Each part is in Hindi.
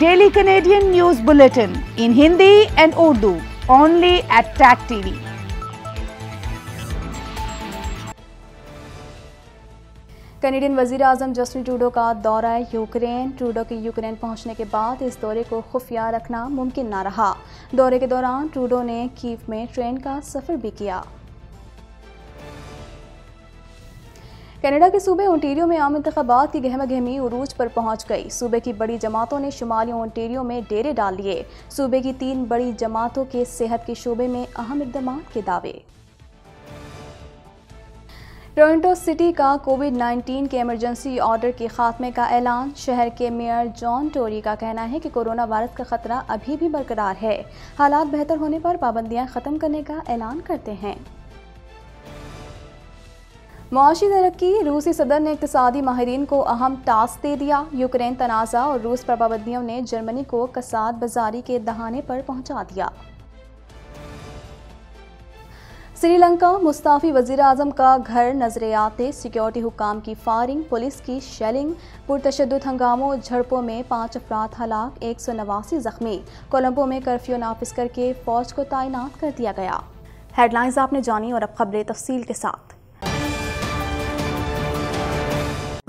Daily Canadian news bulletin in Hindi and Urdu only at tag TV Canadian वजीर अजम जस्टिन ट्रूडो का दौरा यूक्रेन ट्रूडो के यूक्रेन पहुंचने के बाद इस दौरे को खुफिया रखना मुमकिन ना रहा दौरे के दौरान ट्रूडो ने कीव में ट्रेन का सफ़र भी किया कनाडा के सूबे ओंटेरियो में आम इंतबात की गहमा गहमी उरूज पर पहुंच गई सूबे की बड़ी जमातों ने शुमाली ओंटेरियो में डेरे डाल लिए सूबे की तीन बड़ी जमातों के सेहत के शोबे में अहम इकदाम के दावे टोरंटो सिटी का कोविड 19 के इमरजेंसी ऑर्डर के खात्मे का ऐलान शहर के मेयर जॉन टोरी का कहना है कि कोरोना वायरस का खतरा अभी भी बरकरार है हालात बेहतर होने पर पाबंदियां ख़त्म करने का ऐलान करते हैं मुआशी तरक्की रूसी सदर ने इकतदी माहरीन को अहम टास्क दे दिया यूक्रेन तनाज़ा और रूस प्रबाबंदियों पाबंदियों ने जर्मनी को कसाद बाजारी के दहाने पर पहुंचा दिया श्रीलंका मुस्ताफी वजीर अजम का घर आते सिक्योरिटी हुकाम की फायरिंग पुलिस की शेलिंग पुरतशद हंगामों और झड़पों में पाँच अफराद हलाक एक सौ नवासी जख्मी कोलंबो में कर्फ्यू नाफिज करके फौज को तैनात कर दिया गया हेडलाइंस आपने जानी और अब खबरें तफसील के साथ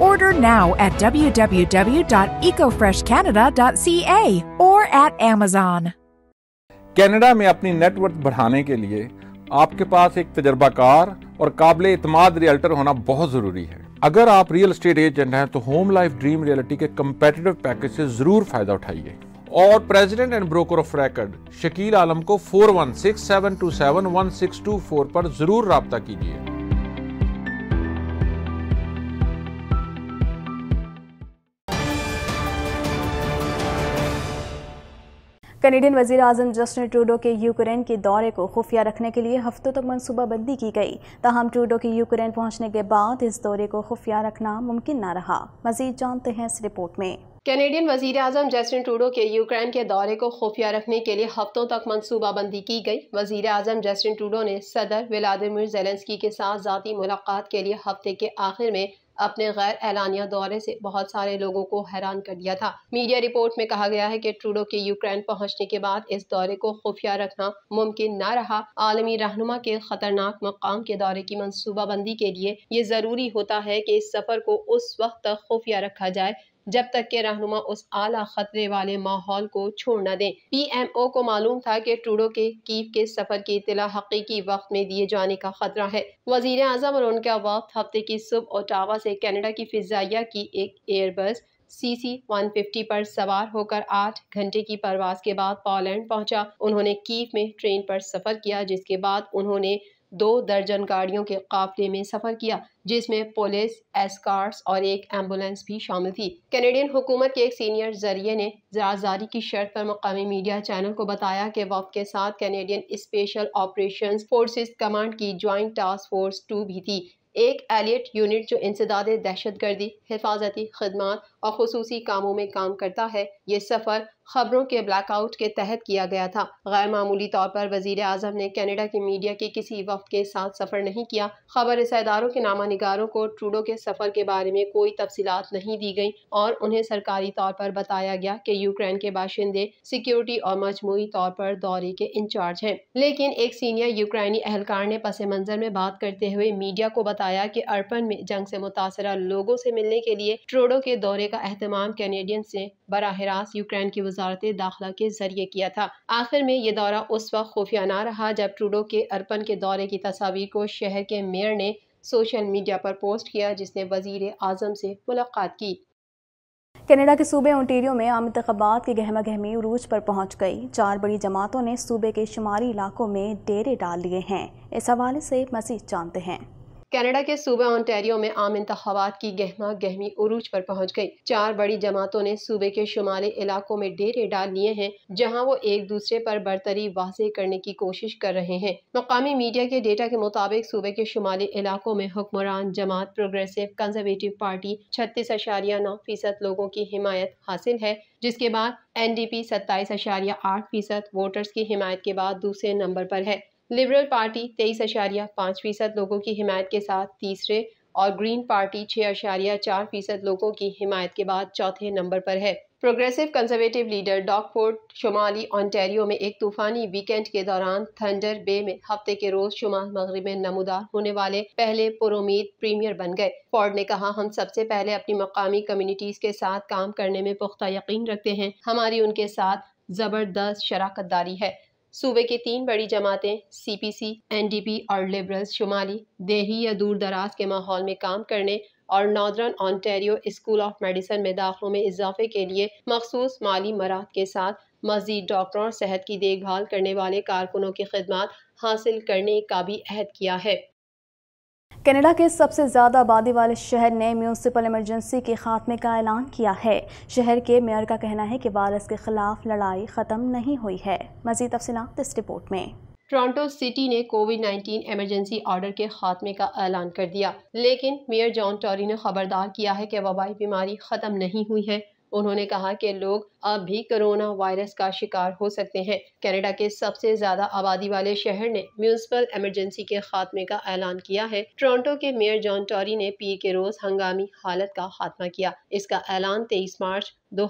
Order now at www.ecofreshcanada.ca or at Amazon. Canada में अपनी नेटवर्थ बढ़ाने के लिए आपके पास एक तजर्बाकार और काबिल इतमाद रियल्टर होना बहुत ज़रूरी है अगर आप रियल स्टेट एजेंट हैं तो होम लाइफ ड्रीम रियलिटी के कंपेटिटिव पैकेज से ज़रूर फ़ायदा उठाइए और president and broker of record Shakeel Alam को four one six two seven one six two four पर ज़रूर रबता कीजिए कनेडियन वजीर अजम जस्टिन ट्रूडो के यूक्रेन के दौरे को खुफिया रखने के लिए हफ्तों तक मनसूबाबंदी की गई तहम ट्रूडो के यूक्रेन पहुंचने के बाद इस दौरे को खुफिया रखना मुमकिन न रहा मजीद जानते हैं इस रिपोर्ट में कैनेडियन वजीर अजम जस्टिन ट्रूडो के यूक्रेन के दौरे को खुफिया रखने के लिए हफ्तों तक मनसूबाबंदी की गई वजीर अजम जस्टिन ट्रूडो ने सदर व्लादिमिर जेलेंसकी के साथ ज़ाती मुलाकात के लिए हफ्ते के आखिर में अपने गैर एलानिया दौरे से बहुत सारे लोगों को हैरान कर दिया था मीडिया रिपोर्ट में कहा गया है कि ट्रूडो के यूक्रेन पहुंचने के बाद इस दौरे को खुफिया रखना मुमकिन न रहा आलमी रहनुमा के खतरनाक मकाम के दौरे की मनसूबाबंदी के लिए ये ज़रूरी होता है कि इस सफ़र को उस वक्त तक खुफिया रखा जाए जब तक के रहनुमा उस आला खतरे वाले माहौल को छोड़ न दें पी एम ओ को मालूम था कि टूडो के कीव के सफर की इतला हकी वक्त में दिए जाने का खतरा है वजीर अजम और उनका वक्त हफ्ते की सुबह ओटावा से कनाडा की फिजाइया की एक airbus C C one fifty पर सवार होकर आठ घंटे की परवास के बाद पोलैंड पहुंचा उन्होंने कीव में ट्रेन पर सफर किया जिसके बाद उन्होंने दो दर्जन गाड़ियों के काफिले में सफ़र किया जिसमें पुलिस एसकार्स और एक एम्बुलेंस भी शामिल थी कैनेडियन हुकूमत के एक सीनियर जरिए ने जाजारी की शर्त पर मकामी मीडिया चैनल को बताया कि वक्त के साथ Canadian special operation force command की ज्वाइंट टास्क फोर्स टू भी थी एक एलियट यूनिट जो इंसदाद दहशत गर्दी हिफाजती खदमात और खसूसी कामों में काम करता है ये सफ़र खबरों के ब्लैकआउट के तहत किया गया था गैर मामूली तौर पर वजीर अजम ने कैनेडा की मीडिया के किसी वक्त के साथ सफ़र नहीं किया खबर इसादारों के नामा निगारों को ट्रूडो के सफ़र के बारे में कोई तफसीत नहीं दी गई और उन्हें सरकारी तौर पर बताया गया कि यूक्रेन के बाशिंदे सिक्योरिटी और मजमू तौर पर दौरे के इंचार्ज हैं लेकिन एक सीनियर यूक्रेनी एहलकार ने पस मंजर में बात करते हुए मीडिया को बताया कि अर्पन में जंग से मुतासर लोगों से मिलने के लिए ट्रूडो के दौरे का अहतमाम कैनेडियन से बरह रास्त यूक्रेन की वजारत दाखिला के जरिए किया था आखिर में ये दौरा उस वक्त खुफिया ना रहा जब ट्रूडो के अर्पन के दौरे की तस्वीर को शहर के मेयर ने सोशल मीडिया पर पोस्ट किया जिसने वजीर आजम से मुलाकात की कनाडा के सूबे ओंटेरियो में आम इंतबात की गहमा गहमी उरूज पर पहुंच गई चार बड़ी जमातों ने सूबे के शुमारी इलाकों में डेरे डाल लिए हैं इस हवाले से मजीद जानते हैं कनाडा के सूबे ऑन्टेरियो में आम इंतबात की गहमा गहमी उरूज पर पहुंच गई चार बड़ी जमातों ने सूबे के शुमाली इलाकों में डेरे डाल लिए हैं जहां वो एक दूसरे पर बरतरी वाजे करने की कोशिश कर रहे हैं मकामी मीडिया के डेटा के मुताबिक सूबे के शुमाली इलाकों में हुक्मरान जमात प्रोग्रेसिव कंजर्वेटिव पार्टी छत्तीस अशारिया नौ फीसद लोगों की हिमायत हासिल है जिसके बाद एन डी पी सत्ताईस अशारिया आठ फीसद वोटर्स की हिमायत के बाद दूसरे नंबर पर है लिबरल पार्टी तेईस अशारिया पाँच फीसद लोगों की हिमायत के साथ तीसरे और ग्रीन पार्टी छः अशारिया चार फीसद लोगों की हिमायत के बाद चौथे नंबर पर है प्रोग्रेसिव कंजर्वेटिव लीडर डॉकफोर्ड शुमाली ऑन्टेरियो में एक तूफानी वीकेंड के दौरान थंडर बे में हफ्ते के रोज शुमाल मगरब में नमूदार होने वाले पहले पुरुमीद प्रीमियर बन गए फोर्ड ने कहा हम सबसे पहले अपनी मकामी कम्युनिटीज़ के साथ काम करने में पुख्ता यकीन रखते हैं हमारी उनके साथ ज़बरदस्त शराकत दारी है सूबे की तीन बड़ी जमातें C C P N D P और लिबरल्स शुमाली देही या दूर दराज के माहौल में काम करने और northern Ontario school of medicine में दाखिलों में इजाफे के लिए मखसूस माली मराहत के साथ मजीद डॉक्टरों और सेहत की देखभाल करने वाले कारकुनों की खदमात हासिल करने का भी अहद किया है कनाडा के सबसे ज़्यादा आबादी वाले शहर ने म्यूनसिपल इमरजेंसी के खात्मे का ऐलान किया है शहर के मेयर का कहना है कि वायरस के खिलाफ लड़ाई ख़त्म नहीं हुई है मजीद तफसीत इस रिपोर्ट में टोरंटो सिटी ने कोविड 19 इमरजेंसी ऑर्डर के खात्मे का ऐलान कर दिया लेकिन मेयर जॉन टॉरी ने खबरदार किया है कि वबाई बीमारी ख़त्म नहीं हुई है उन्होंने कहा कि लोग अब भी कोरोना वायरस का शिकार हो सकते हैं कनाडा के सबसे ज्यादा आबादी वाले शहर ने म्यूनसिपल इमरजेंसी के खात्मे का ऐलान किया है टोरंटो के मेयर जॉन टॉरी ने पीर के रोज हंगामी हालत का खात्मा किया इसका ऐलान तेईस मार्च दो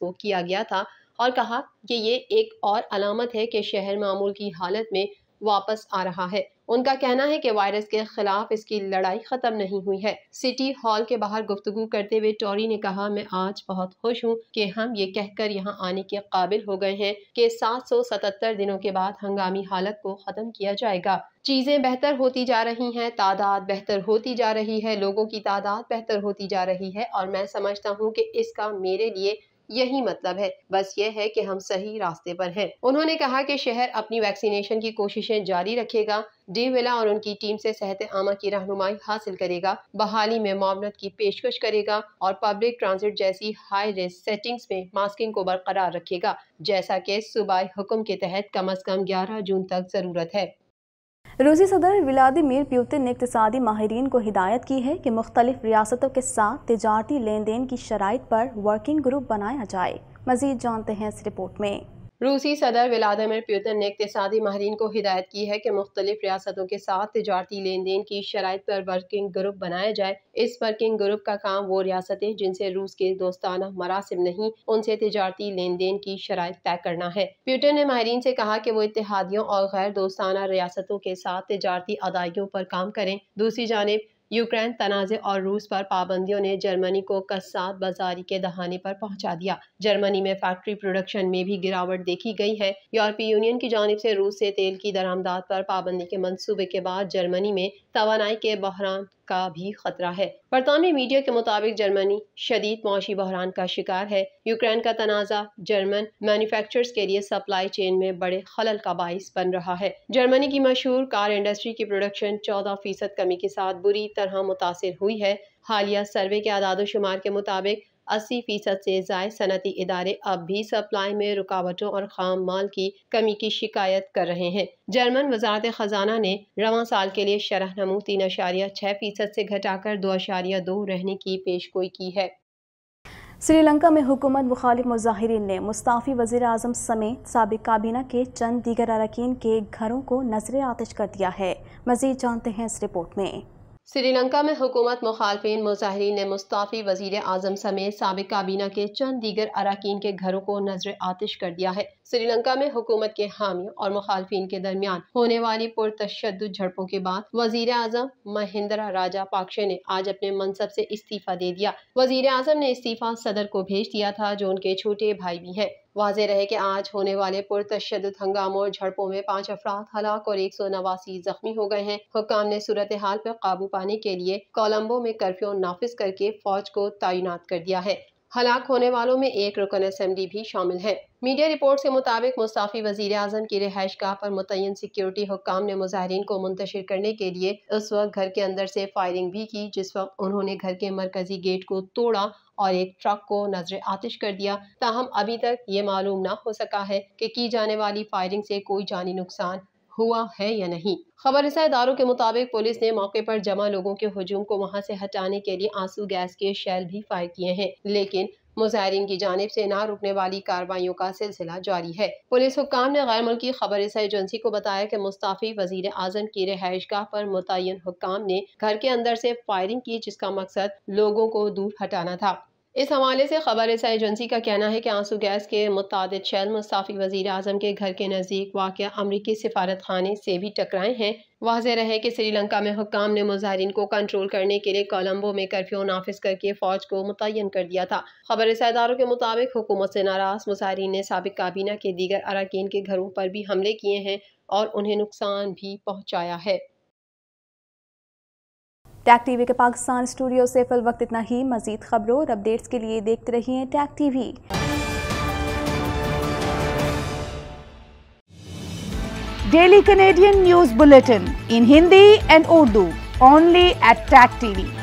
को किया गया था और कहा कि ये एक और अलामत है कि शहर मामूल की हालत में वापस आ रहा है उनका कहना है कि वायरस के खिलाफ इसकी लड़ाई खत्म नहीं हुई है सिटी हॉल के बाहर गुफ्तगु करते हुए टोरी ने कहा मैं आज बहुत खुश हूँ कि हम ये कहकर यहाँ आने के काबिल हो गए हैं कि 777 दिनों के बाद हंगामी हालत को खत्म किया जाएगा चीज़ें बेहतर होती जा रही हैं तादाद बेहतर होती जा रही है लोगों की तादाद बेहतर होती जा रही है और मैं समझता हूँ कि इसका मेरे लिए यही मतलब है बस ये है कि हम सही रास्ते पर हैं उन्होंने कहा कि शहर अपनी वैक्सीनेशन की कोशिशें जारी रखेगा डी विला और उनकी टीम से सेहत आमा की रहनुमाई हासिल करेगा बहाली में मामलत की पेशकश करेगा और पब्लिक ट्रांसिट जैसी हाई रिस्क सेटिंग्स में मास्किंग को बरकरार रखेगा जैसा कि सुबह हुक्म के तहत कम अज कम ग्यारह जून तक जरूरत है रूसी सदर व्लादिमिर प्यूतिन ने इकतदी माहरीन को हिदायत की है कि मुख्तलिफ रियासतों के साथ तजारती लेन देन की शराइ पर वर्किंग ग्रुप बनाया जाए मजीद जानते हैं इस रिपोर्ट में रूसी सदर व्लादिमिर पुतिन ने इकतदी माहरीन को हिदायत की है कि मुख्तलिफ रियासतों के साथ तजारती लेन देन की शराइ पर वर्किंग ग्रुप बनाया जाए इस वर्किंग ग्रुप का काम वो रियासतें जिनसे रूस के दोस्ताना मरासम नहीं उनसे तजारती लेन देन की शराइ तय करना है प्यूटन ने माहरीन से कहा कि वो इतिहादियों और गैर दोस्ताना रियासतों के साथ तजारती अदायों पर काम करें दूसरी जानब यूक्रेन तनाज़े और रूस पर पाबंदियों ने जर्मनी को कस्सा बाजारी के दहाने पर पहुंचा दिया जर्मनी में फैक्ट्री प्रोडक्शन में भी गिरावट देखी गई है यूरोपीय यूनियन की जानब से रूस से तेल की दरामदात पर पाबंदी के मंसूबे के बाद जर्मनी में तोानाई के बहरान का भी खतरा है बरतानवी मीडिया के मुताबिक जर्मनी शदीद मुशी बहरान का शिकार है यूक्रेन का तनाजा जर्मन मैन्युफैक्चरर्स के लिए सप्लाई चेन में बड़े खलल का बायस बन रहा है जर्मनी की मशहूर कार इंडस्ट्री की प्रोडक्शन चौदह फीसद कमी के साथ बुरी तरह मुतासर हुई है हालिया सर्वे के आदाद शुमार के मुताबिक अस्सी फीसद से जायद सनती इदारे अब भी सप्लाई में रुकावटों और खाम माल की कमी की शिकायत कर रहे हैं जर्मन वजारत खजाना ने रवा साल के लिए शरह नमू तीन अशारिया छः फीसद से घटाकर दो अशारिया दो रहने की पेशगोई की है श्रीलंका में हुकूमत मुखालिफ मुजाहरीन ने मुस्ताफ़ी वजीर अजम समेत सबक काबीना के चंद दीगर अरकान के घरों को नजर आतिश कर दिया है मजीद जानते हैं इस रिपोर्ट में श्रीलंका में हुकूमत मुखालफन मुजाहरीन ने मुस्ताफ़ी वजीर आजम समेत सबक काबीना के चंद दीगर अरकान के घरों को नजर आतिश कर दिया है श्रीलंका में हुकूमत के हामियों और मुखालफन के दरमियान होने वाली पुरतशद झड़पों के बाद वजीर अजम महिंद्रा राजा पाक्शे ने आज अपने मनसब से इस्तीफा दे दिया वजीर अजम ने इस्तीफा सदर को भेज दिया था जो उनके छोटे भाई भी हैं वाज रहे कि आज होने वाले पुरतशद हंगामों और झड़पों में पाँच अफराद हलाक और एक सौ नवासी जख्मी हो गए हैं हुकाम ने सूरत हाल पर काबू पाने के लिए कोलम्बो में कर्फ्यू नाफिज करके फौज को तैनात कर दिया है हलाक होने वालों में एक रुकन असम्बली भी शामिल है मीडिया रिपोर्ट के मुताबिक मुस्ताफी वजी अजम की रिहाइश गाह पर मुतन सिक्योरिटी हुकाम ने मुजाहरीन को मुंतशिर करने के लिए उस वक्त घर के अंदर से फायरिंग भी की जिस वक्त उन्होंने घर के मरकजी गेट को तोड़ा और एक ट्रक को नजर आतिश कर दिया ताहम अभी तक ये मालूम न हो सका है की की जाने वाली फायरिंग से कोई जानी नुकसान हुआ है या नहीं खबर इदारों के मुताबिक पुलिस ने मौके पर जमा लोगों के हजूम को वहां से हटाने के लिए आंसू गैस के शैल भी फायर किए हैं लेकिन मुजाहरीन की जानब से ना रुकने वाली कार्रवाइयों का सिलसिला जारी है पुलिस हुकाम ने गैर मुल्की खबर एजेंसी को बताया कि मुस्ताफी वजीर आजम की रिहाइश गाह पर मुतन हुकाम ने घर के अंदर से फायरिंग की जिसका मकसद लोगों को दूर हटाना था इस हवाले से खबर रसा एजेंसी का कहना है कि आंसू गैस के मुतद शैल मुस्ताफ़ी वजीर अजम के घर के नज़दीक वाक़ अमरीकी सिफारत खाने से भी टकराए हैं वाज रहे कि श्रीलंका में हुकाम ने मुजाहन को कंट्रोल करने के लिए कोलम्बो में कर्फ्यू नाफिज करके फौज को मुतन कर दिया था खबर इसादारों के मुताबिक हुकूमत से नाराज़ मुजाहन ने सबक काबीना के दीगर अरकान के घरों पर भी हमले किए हैं और उन्हें नुकसान भी पहुँचाया है टैक टीवी के पाकिस्तान स्टूडियो से फिल वक्त इतना ही मजीद खबरों और अपडेट्स के लिए देखते रहिए tag TV daily Canadian news bulletin in Hindi and Urdu only at tag TV